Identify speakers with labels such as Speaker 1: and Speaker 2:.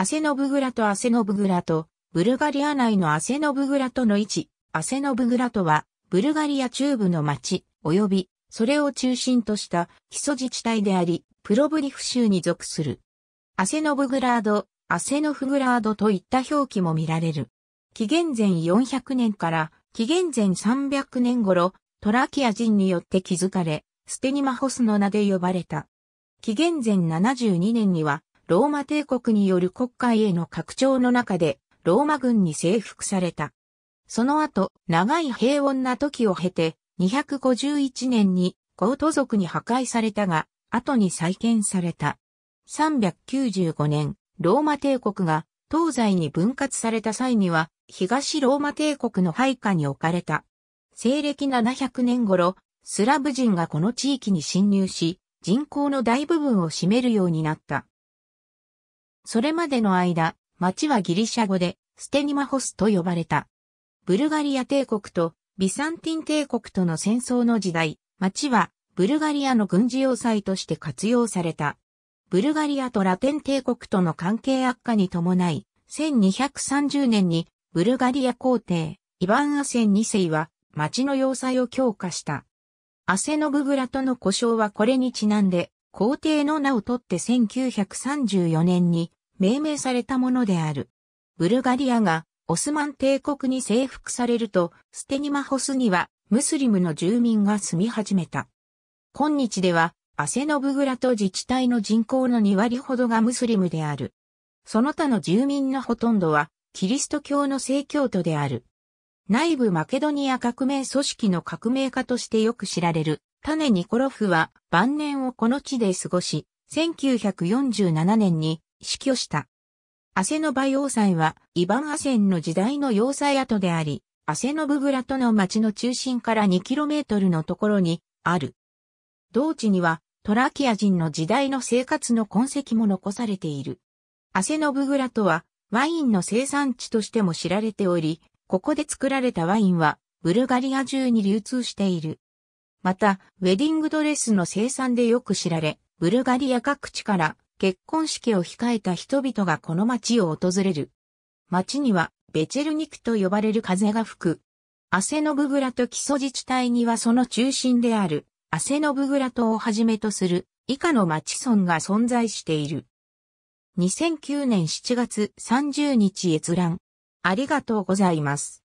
Speaker 1: アセノブグラとアセノブグラと、ブルガリア内のアセノブグラとの位置、アセノブグラとは、ブルガリア中部の町、及び、それを中心とした基礎自治体であり、プロブリフ州に属する。アセノブグラード、アセノフグラードといった表記も見られる。紀元前400年から紀元前300年頃、トラキア人によって築かれ、ステニマホスの名で呼ばれた。紀元前72年には、ローマ帝国による国会への拡張の中で、ローマ軍に征服された。その後、長い平穏な時を経て、251年に、ゴート族に破壊されたが、後に再建された。395年、ローマ帝国が東西に分割された際には、東ローマ帝国の配下に置かれた。西暦700年頃、スラブ人がこの地域に侵入し、人口の大部分を占めるようになった。それまでの間、町はギリシャ語でステニマホスと呼ばれた。ブルガリア帝国とビサンティン帝国との戦争の時代、町はブルガリアの軍事要塞として活用された。ブルガリアとラテン帝国との関係悪化に伴い、1230年にブルガリア皇帝、イヴァン・アセン2世は町の要塞を強化した。アセノググラとの故障はこれにちなんで、皇帝の名を取って1934年に命名されたものである。ブルガリアがオスマン帝国に征服されると、ステニマホスにはムスリムの住民が住み始めた。今日では、アセノブグラと自治体の人口の2割ほどがムスリムである。その他の住民のほとんどは、キリスト教の聖教徒である。内部マケドニア革命組織の革命家としてよく知られる、タネ・ニコロフは晩年をこの地で過ごし、1947年に死去した。アセノバ要塞は、イヴァン・アセンの時代の要塞跡であり、アセノブグラトの町の中心から 2km のところにある。同地には、トラキア人の時代の生活の痕跡も残されている。アセノブグラトは、ワインの生産地としても知られており、ここで作られたワインは、ブルガリア中に流通している。また、ウェディングドレスの生産でよく知られ、ブルガリア各地から結婚式を控えた人々がこの街を訪れる。街にはベチェルニクと呼ばれる風が吹く。アセノブグラト基礎自治体にはその中心であるアセノブグラトをはじめとする以下の町村が存在している。2009年7月30日閲覧。ありがとうございます。